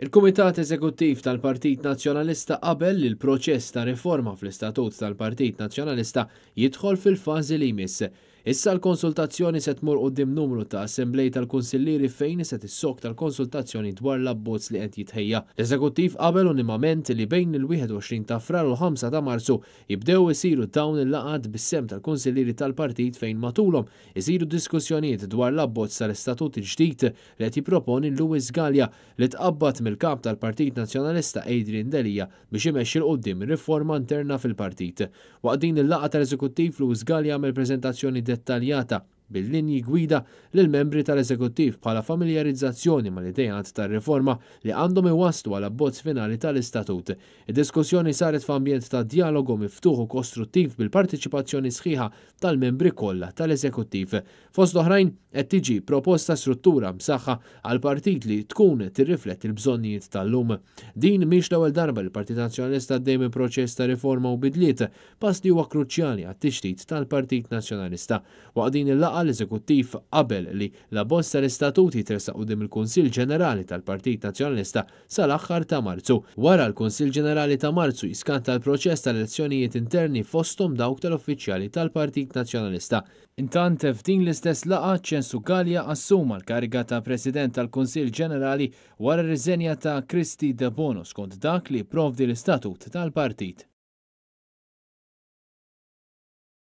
Il-Kumitat Eżekuttiv tal-Partit Nazzjonalista qabel li l-proċess ta' riforma fl-Istatut tal-Partit Nazzjonalista jidħol fil-fażi li jmiss. Issa l-konsultazzjoni se tmur qudiem numru ta' assemblej tal-Kunsillieri fejn se sok tal-konsultazzjoni dwar l-abbozz li qed jitħejja. L-eżekuttiv qabel unimament li bejn il-21 ta' frar u 5 ta' Marzu jibdew isiru dawn il-laqad bis-sem tal-Kunsillieri tal-Partit fejn matulhom isiru diskussjonijiet dwar l-abbozz tal-istatut il-ġdid li qed jipproponi Luis Gallia li tqabbad mill-kap tal-Partit Nazzjonalista Adrian Delija biex imexxi l il riforma interna fil-partit. Waqdin din il laqgħa tal-eżekuttiv Luis Gallia mill-preżentazzjoni التاليات bil-linji gwida lill-membri tal-eżekuttiv bħala familjarizzazzjoni mal-idejat tar-riforma li għandhom iwaslu għal bozz finali tal-istatut. Id-diskussjoni saret f'ambjent ta' dialogu miftuħ u kostruttiv bil-partiċipazzjoni sħiħa tal-membri kollha tal-eżekuttiv. Fost oħrajn qed tiġi proposta struttura msaħħa għal partit li tkun tirriflet il bżonnijiet tal-lum. Din mhix l-ewwel darba l-Partit Nazzjonalista dejjem proċess ta' riforma u bidliet pass li huwa kruċjali għat-tixtit tal-Partit Nazzjonalista. Waqdin din il-laqa laqa l-Eżekuttiv qabel li la bosta l-istatuti u dim il-Kunsill Ġenerali tal-Partit Nazzjonalista sal-aħħar ta' Marzu. Wara l-Kunsill Ġenerali ta' Marzu jiskanta l-proċess tal-elezzjonijiet interni fostom dawk tal-uffiċjali tal-Partit Nazzjonalista. Intant f'din l-istess laqa ċensu Galja assuma l-kariga ta' President tal-Kunsill Ġenerali wara r-riżenja ta' Kristi De Bono skont dak li provdi l-istatut tal-partit.